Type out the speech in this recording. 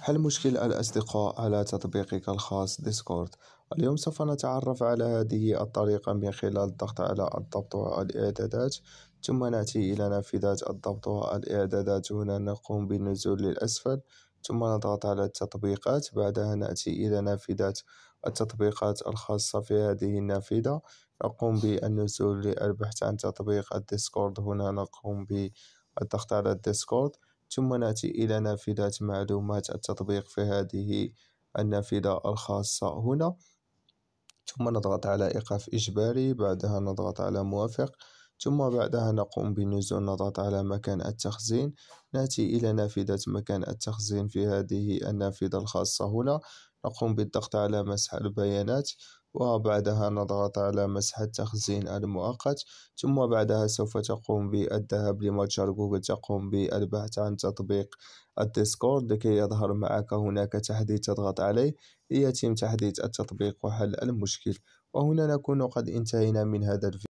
حل مشكل الأصدقاء على تطبيقك الخاص ديسكورد اليوم سوف نتعرف على هذه الطريقة من خلال الضغط على الضبط والإعدادات ثم نأتي إلى نافذة الضبط والإعدادات هنا نقوم بالنزول للأسفل ثم نضغط على التطبيقات بعدها نأتي إلى نافذة التطبيقات الخاصة في هذه النافذة نقوم بالنزول للبحث عن تطبيق الديسكورد هنا نقوم بالضغط على الديسكورد ثم نأتي إلى نافذة معلومات التطبيق في هذه النافذة الخاصة هنا ثم نضغط على إيقاف إجباري بعدها نضغط على موافق ثم بعدها نقوم بالنزول نضغط على مكان التخزين نأتي إلى نافذة مكان التخزين في هذه النافذة الخاصة هنا نقوم بالضغط على مسح البيانات وبعدها نضغط على مسح التخزين المؤقت ثم بعدها سوف تقوم بالذهاب لمتجر جوجل تقوم بالبحث عن تطبيق الديسكورد لكي يظهر معك هناك تحديث تضغط عليه ليتم تحديث التطبيق وحل المشكل وهنا نكون قد انتهينا من هذا الفيديو